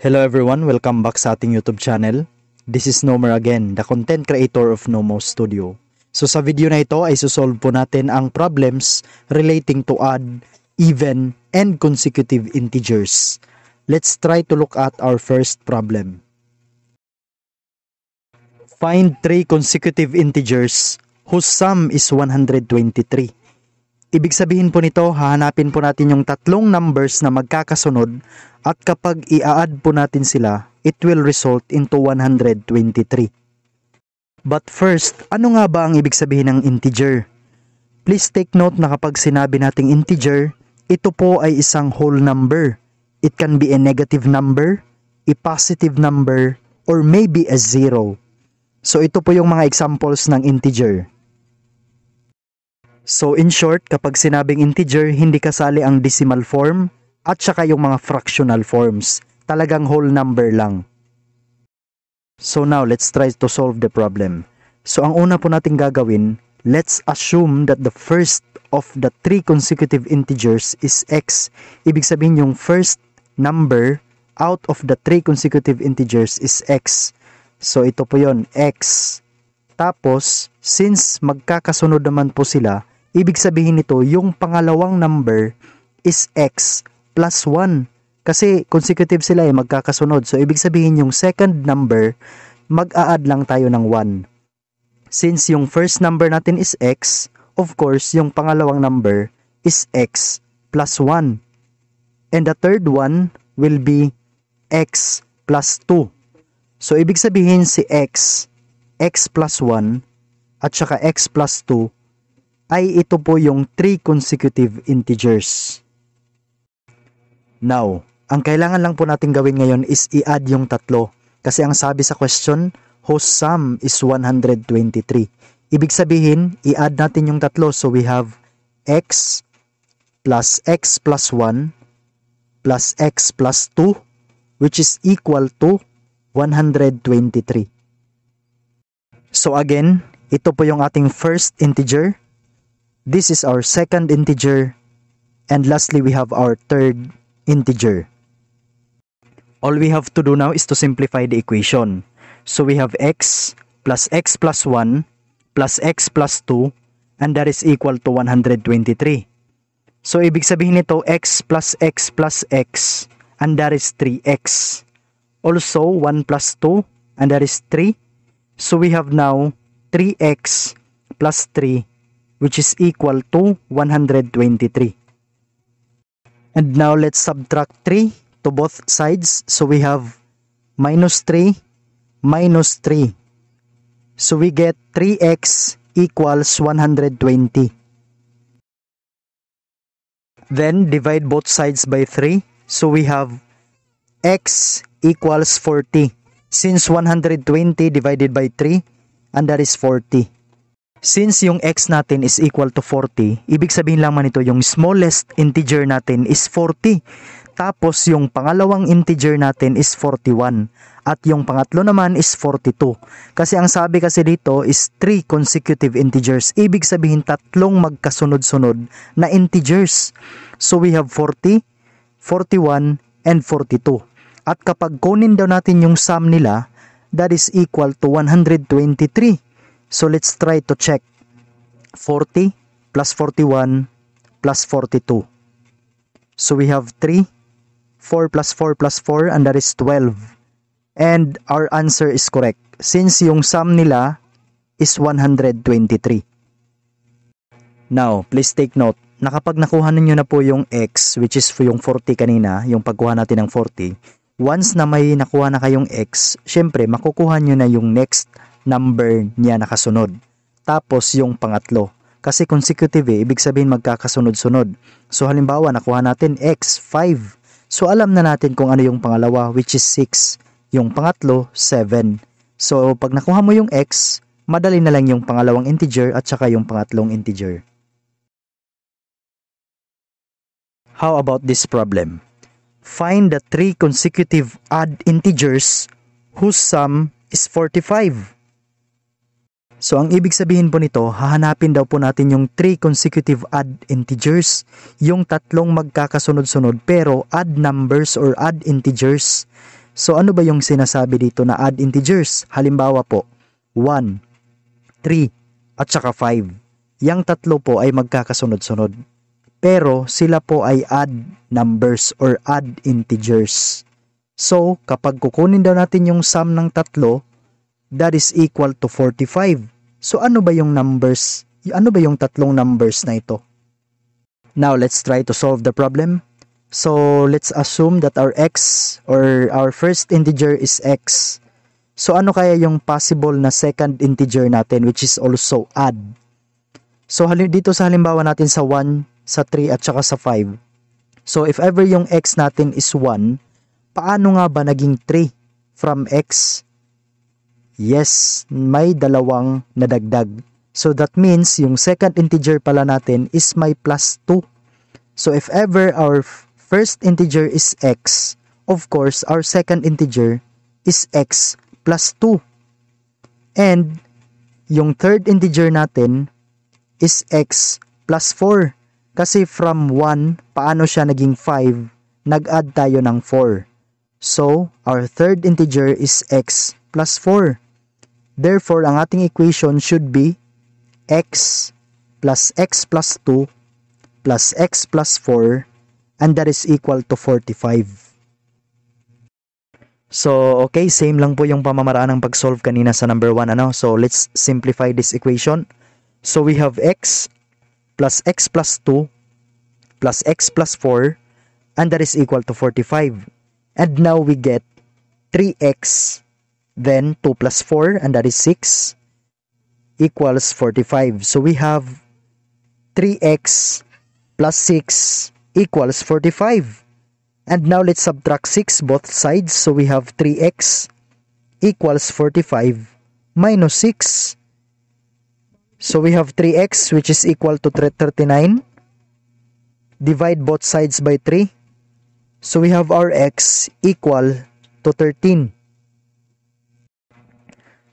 Hello everyone, welcome back sa ating YouTube channel. This is Nomer again, the content creator of Nomo Studio. So sa video na ito ay susolve po natin ang problems relating to odd, even, and consecutive integers. Let's try to look at our first problem. Find three consecutive integers whose sum is 123. Ibig sabihin po nito, hahanapin po natin yung tatlong numbers na magkakasunod at kapag i-add po natin sila, it will result into 123. But first, ano nga ba ang ibig sabihin ng integer? Please take note na kapag sinabi nating integer, ito po ay isang whole number. It can be a negative number, a positive number, or maybe a zero. So ito po yung mga examples ng integer. So in short, kapag sinabing integer, hindi kasali ang decimal form at saka yung mga fractional forms. Talagang whole number lang. So now, let's try to solve the problem. So ang una po nating gagawin, let's assume that the first of the three consecutive integers is x. Ibig sabihin yung first number out of the three consecutive integers is x. So ito po yon x. Tapos, since magkakasunod naman po sila, Ibig sabihin nito, yung pangalawang number is x plus 1. Kasi consecutive sila eh, magkakasunod. So, ibig sabihin yung second number, mag-a-add lang tayo ng 1. Since yung first number natin is x, of course, yung pangalawang number is x plus 1. And the third one will be x plus 2. So, ibig sabihin si x, x plus 1, at saka x plus 2 ay ito po yung 3 consecutive integers. Now, ang kailangan lang po natin gawin ngayon is i-add yung tatlo kasi ang sabi sa question, whose sum is 123. Ibig sabihin, i-add natin yung tatlo so we have x plus x plus 1 plus x plus 2 which is equal to 123. So again, ito po yung ating first integer This is our second integer. And lastly, we have our third integer. All we have to do now is to simplify the equation. So we have x plus x plus 1 plus x plus 2 and that is equal to 123. So ibig sabihin nito x plus x plus x and that is 3x. Also 1 plus 2 and that is 3. So we have now 3x plus 3 which is equal to 123. And now let's subtract 3 to both sides. So we have minus 3 minus 3. So we get 3x equals 120. Then divide both sides by 3. So we have x equals 40. Since 120 divided by 3 and that is 40. Since yung x natin is equal to 40, ibig sabihin lang man yung smallest integer natin is 40. Tapos yung pangalawang integer natin is 41. At yung pangatlo naman is 42. Kasi ang sabi kasi dito is 3 consecutive integers. Ibig sabihin tatlong magkasunod-sunod na integers. So we have 40, 41, and 42. At kapag kunin daw natin yung sum nila, that is equal to 123. So let's try to check 40 plus 41 plus 42. So we have 3, 4 plus 4 plus 4 and that is 12. And our answer is correct since yung sum nila is 123. Now, please take note Nakapag nakuha ninyo na po yung x which is yung 40 kanina, yung pagkuha natin ng 40, once na may nakuha na kayong x, syempre makukuha nyo na yung next number niya nakasunod. Tapos yung pangatlo. Kasi consecutive eh, ibig sabihin magkakasunod-sunod. So halimbawa nakuha natin X, 5. So alam na natin kung ano yung pangalawa which is 6. Yung pangatlo, 7. So pag nakuha mo yung X, madali na lang yung pangalawang integer at saka yung pangatlong integer. How about this problem? Find the three consecutive odd integers whose sum is 45. So ang ibig sabihin po nito, hahanapin daw po natin yung 3 consecutive odd integers, yung tatlong magkakasunod-sunod pero odd numbers or odd integers. So ano ba yung sinasabi dito na odd integers? Halimbawa po, 1, 3, at saka 5. Yang tatlo po ay magkakasunod-sunod. Pero sila po ay odd numbers or odd integers. So kapag kukunin daw natin yung sum ng tatlo, that is equal to 45. So ano ba yung numbers? Ano ba yung tatlong numbers na ito? Now let's try to solve the problem. So let's assume that our x or our first integer is x. So ano kaya yung possible na second integer natin which is also add? So dito sa halimbawa natin sa 1, sa 3 at saka sa 5. So if ever yung x natin is 1, paano nga ba naging 3 from x? Yes, may dalawang nadagdag. So that means yung second integer pala natin is may plus 2. So if ever our first integer is x, of course our second integer is x plus 2. And yung third integer natin is x plus 4. Kasi from 1, paano siya naging 5? Nag-add tayo ng 4. So, our third integer is x plus 4. Therefore, ang ating equation should be x plus x plus 2 plus x plus 4 and that is equal to 45. So, okay, same lang po yung pamamaraan ng pag-solve kanina sa number 1, ano? So, let's simplify this equation. So, we have x plus x plus 2 plus x plus 4 and that is equal to 45. And now we get 3x Then 2 plus 4 and that is 6 equals 45. So we have 3x plus 6 equals 45. And now let's subtract 6 both sides. So we have 3x equals 45 minus 6. So we have 3x which is equal to 39. Divide both sides by 3. So we have our x equal to 13.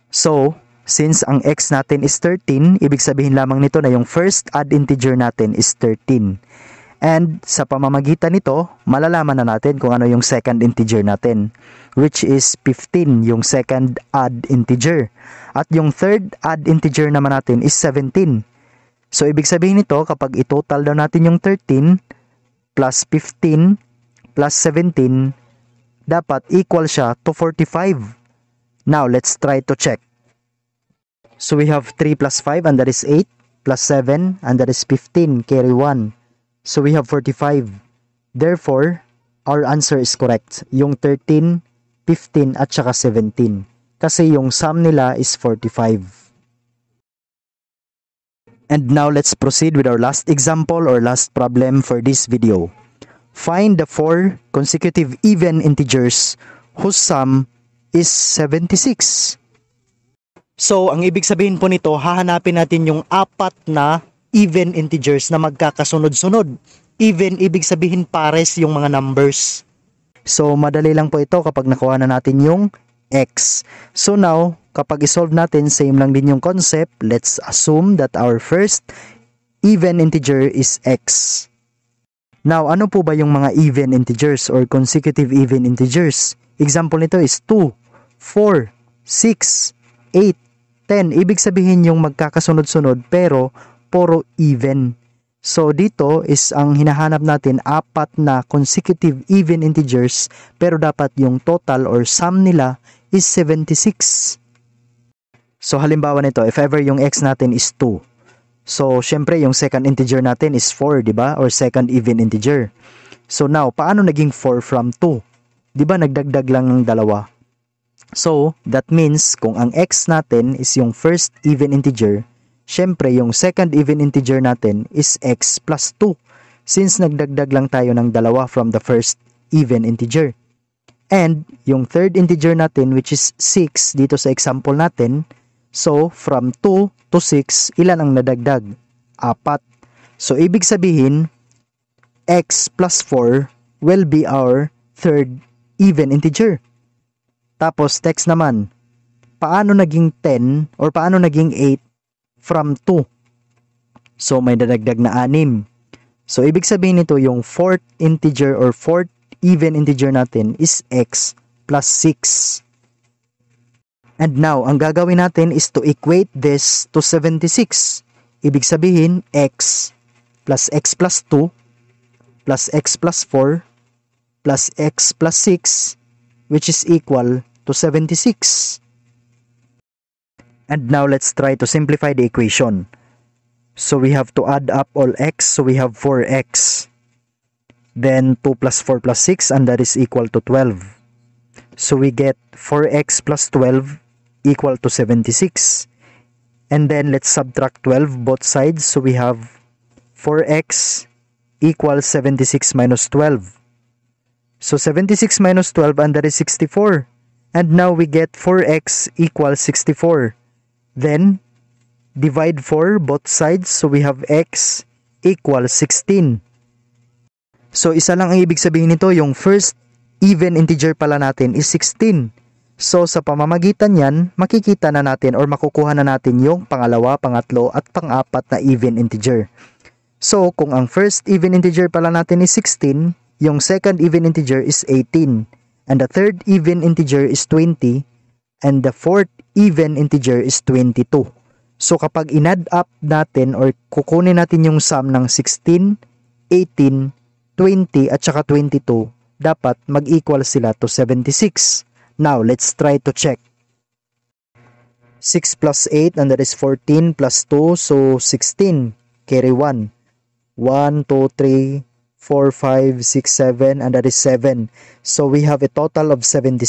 So, since ang x natin is 13, ibig sabihin lamang nito na yung first add integer natin is 13. And sa pamamagitan nito, malalaman na natin kung ano yung second integer natin, which is 15, yung second add integer. At yung third add integer naman natin is 17. So, ibig sabihin nito, kapag itotal daw natin yung 13 plus 15 plus 17, dapat equal siya to 45. Now, let's try to check. So we have 3 plus 5 and that is 8 plus 7 and that is 15 carry 1. So we have 45. Therefore, our answer is correct. Yung 13, 15 at saka 17. Kasi yung sum nila is 45. And now let's proceed with our last example or last problem for this video. Find the four consecutive even integers whose sum is 76. So, ang ibig sabihin po nito, hahanapin natin yung apat na even integers na magkakasunod-sunod. Even, ibig sabihin pares yung mga numbers. So, madali lang po ito kapag nakuha na natin yung x. So now, kapag isolve natin, same lang din yung concept. Let's assume that our first even integer is x. Now, ano po ba yung mga even integers or consecutive even integers? Example nito is 2, 4, 6, 8, 10. Ibig sabihin yung magkakasunod-sunod pero puro even. So dito is ang hinahanap natin apat na consecutive even integers pero dapat yung total or sum nila is 76. So halimbawa nito, if ever yung x natin is 2. So syempre yung second integer natin is 4, di ba? Or second even integer. So now, paano naging 4 from 2? 'di ba nagdagdag lang ng dalawa. So, that means kung ang x natin is yung first even integer, syempre yung second even integer natin is x plus 2 since nagdagdag lang tayo ng dalawa from the first even integer. And yung third integer natin which is 6 dito sa example natin, so from 2 to 6 ilan ang nadagdag? Apat. So ibig sabihin x plus 4 will be our third even integer. Tapos text naman, paano naging 10 or paano naging 8 from 2? So may dadagdag na 6. So ibig sabihin nito yung fourth integer or fourth even integer natin is x plus 6. And now, ang gagawin natin is to equate this to 76. Ibig sabihin, x plus x plus 2 plus x plus 4 plus x plus 6 which is equal to 76. And now let's try to simplify the equation. So we have to add up all x, so we have 4x. Then 2 plus 4 plus 6 and that is equal to 12. So we get 4x plus 12 equal to 76. And then let's subtract 12 both sides. So we have 4x equals 76 minus 12. So 76 minus 12 under is 64. And now we get 4x equals 64. Then divide 4 both sides so we have x equals 16. So isa lang ang ibig sabihin nito yung first even integer pala natin is 16. So sa pamamagitan niyan, makikita na natin or makukuha na natin yung pangalawa, pangatlo at pangapat na even integer. So kung ang first even integer pala natin is 16, yung second even integer is 18, and the third even integer is 20, and the fourth even integer is 22. So kapag inadd up natin or kukunin natin yung sum ng 16, 18, 20 at saka 22, dapat mag-equal sila to 76. Now, let's try to check. 6 plus 8 and that is 14 plus 2, so 16, carry 1. 1, 2, 3, 4, 5, 6, 7, and that is 7. So we have a total of 76.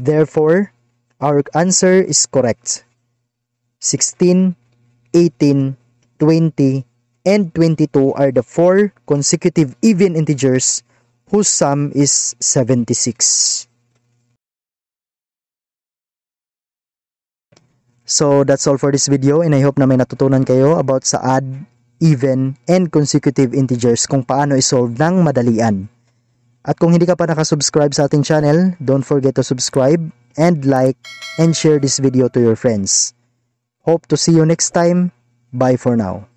Therefore, our answer is correct. 16, 18, 20, and 22 are the four consecutive even integers whose sum is 76. So that's all for this video and I hope na may natutunan kayo about sa add even, and consecutive integers kung paano isolve ng madalian. At kung hindi ka pa nakasubscribe sa ating channel, don't forget to subscribe and like and share this video to your friends. Hope to see you next time. Bye for now.